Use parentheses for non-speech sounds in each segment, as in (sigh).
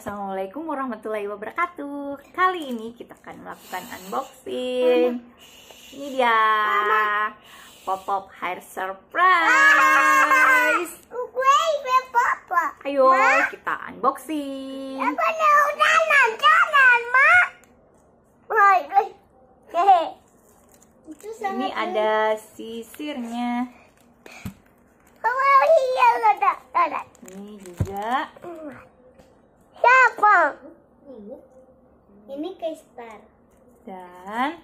Assalamualaikum warahmatullahi wabarakatuh Kali ini kita akan melakukan unboxing Ini dia Pop-pop hair surprise ah, Ayo kita unboxing Ini ada sisirnya oh, iya, iya, iya. Ini juga hmm. Siapa? Ini. Ini kristal. Dan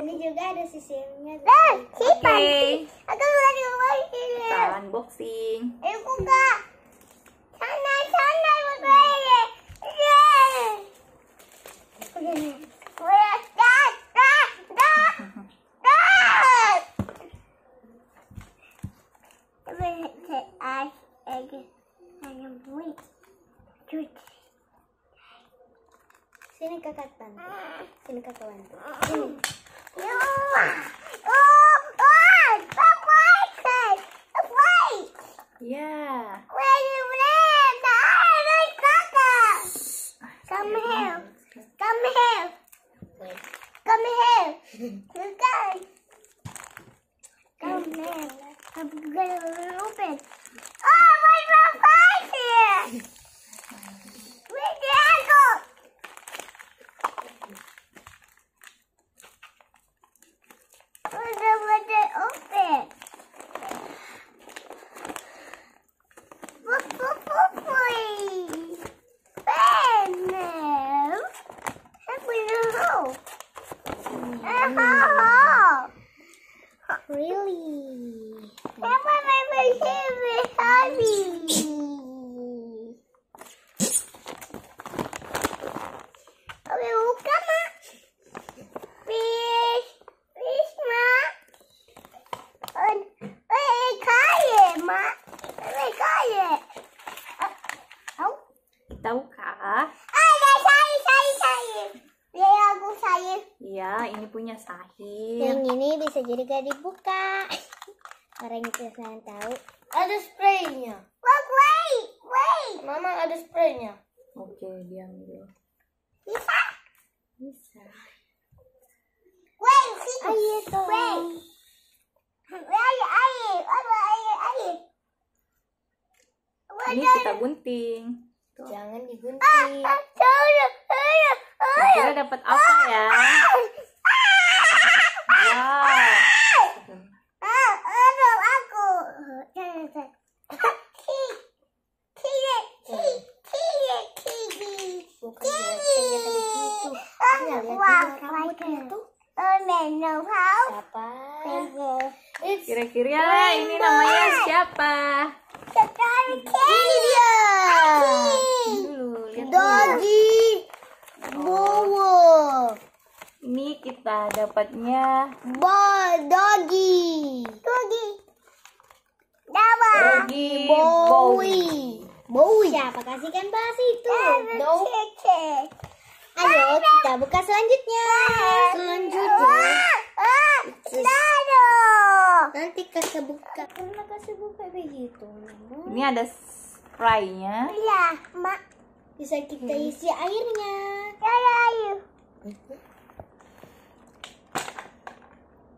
ini juga ada sisirnya. Dan, eh, okay. Aku lagi unboxing. Unboxing. Aku Pinakagawan. Oh, yeah. Where you live? I like Kaka. Come here. Come here. Come here. Come here. I'm gonna open. Oh, my papa's here. Tahu kak? Ada ah, sayur, sayur, sayur. Ya, aku sayur. Iya, ini punya sayur. Yang ini bisa jadi gak dibuka. Orang itu yang tahu. Ada spraynya. Wait, wait, wait. Mama ada spraynya. Oke, okay, diam dulu. Bisa? Bisa. Wait, Ayo, wait. Ini kita gunting. Jangan digunting. Kita dapat apa ya? Ah, ah, dapatnya dapatnya doggy doggy Dapat. doggy Bowie. Bowie. Siapa kasih kanvas itu? Dogi. Ayo kita buka selanjutnya. Selanjutnya. Nanti kakak buka. Kenapa kasih buka begitu? Ini ada spraynya. Iya, mak. Bisa kita hmm. isi airnya. ya ayo iya, iya.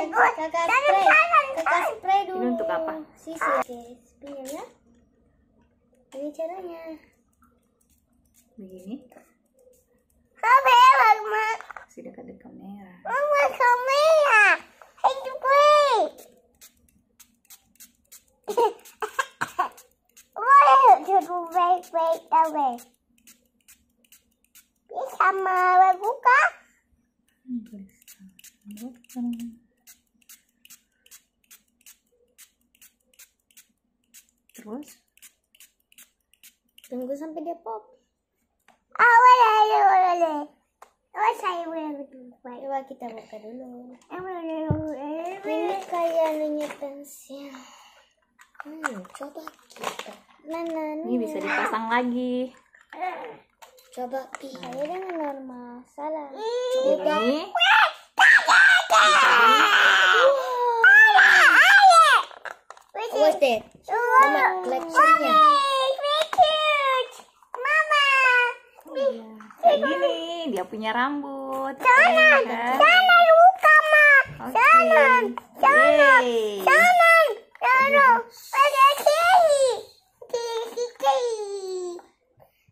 Kakak spray. Kakak spray dulu. Ini untuk apa? Ah. Ya. Ini caranya. Begini. Kamera, ya, Mama. dekat kamera. Mama, kamera. spray. Wah, buka. terus tunggu sampai dia pop awal ayo awal awal saya mulai berdua coba kita buka dulu ini kayak nanya pensil hmm coba kita mana ini bisa dipasang lagi coba pi dengan normal salah coba ini What's that? Mama, collectionnya. Mama. Oh, dia punya rambut. Jangan, iya kan? jangan luka, Ma. Jangan, jangan, jangan. Jangan. Ada sini.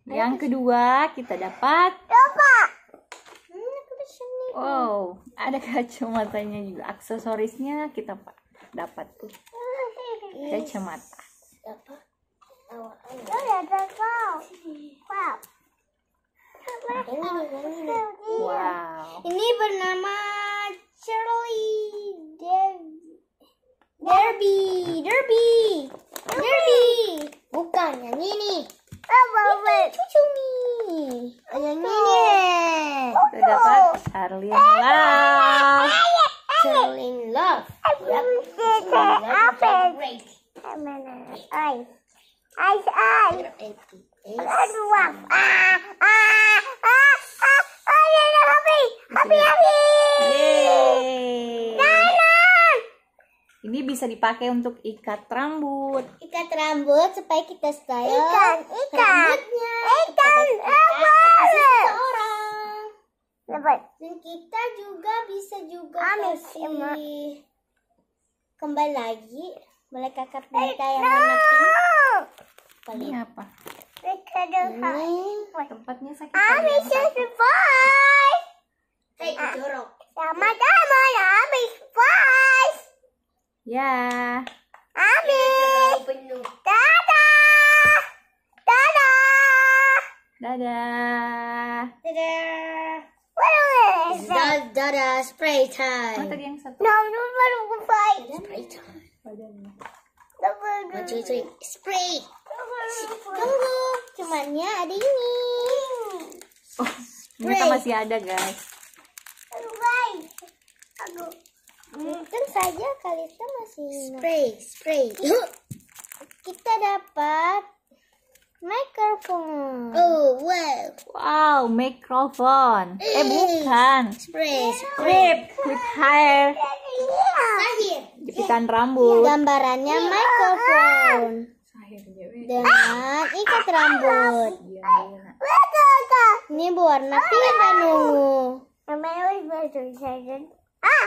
Yang kedua, kita dapat Wow, ada (laughs) kacamatanya juga. Aksesorisnya kita dapat tuh. Oh, ya, kacamata wow ini bernama Charlie Derby Derby Derby bukan yang ini bisa dipakai untuk ikat rambut. Ikat rambut supaya kita style ikan, ikan. rambutnya. Ikan, eh, ikan. Dan kita juga bisa juga kasih kembali lagi mulai kakak eh, mereka yang mana Ini apa? Ini tempatnya sakit. Amis, bye. Sama-sama ya, Amis, bye. Ya. Amin. Dadah. Dadah. Dadah. Dadah. Dadah, dadah, spray time. Oh, yang satu. No, no, no, no, spray. time. One, two, spray. Tunggu, cumannya ada ini. Oh, ini masih ada guys. saja Kalista masih spray spray kita dapat mikrofon oh wow wow mikrofon eh, eh bukan spray ya, spray with hair iya. jepitan iya. rambut gambarannya iya. mikrofon dengan ikat ah, rambut ini berwarna pink dan ungu Ah!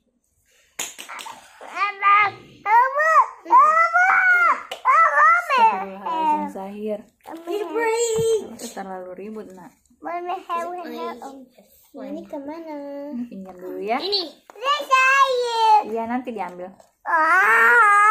Ini Zahir terlalu ribut nak Ini kemana? Pinjam dulu ya Ini Iya nanti diambil Ah.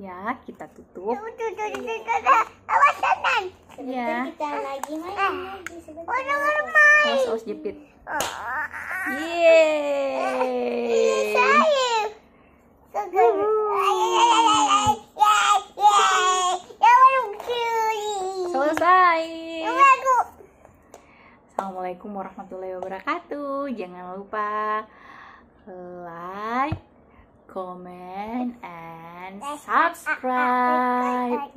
Ya, kita tutup. Ya, awas Ya. Kita lagi main. Orang ah. main. Awas jepit. Iya, Selesai. Assalamualaikum warahmatullahi wabarakatuh. Jangan lupa like, comment, and and subscribe. Bye.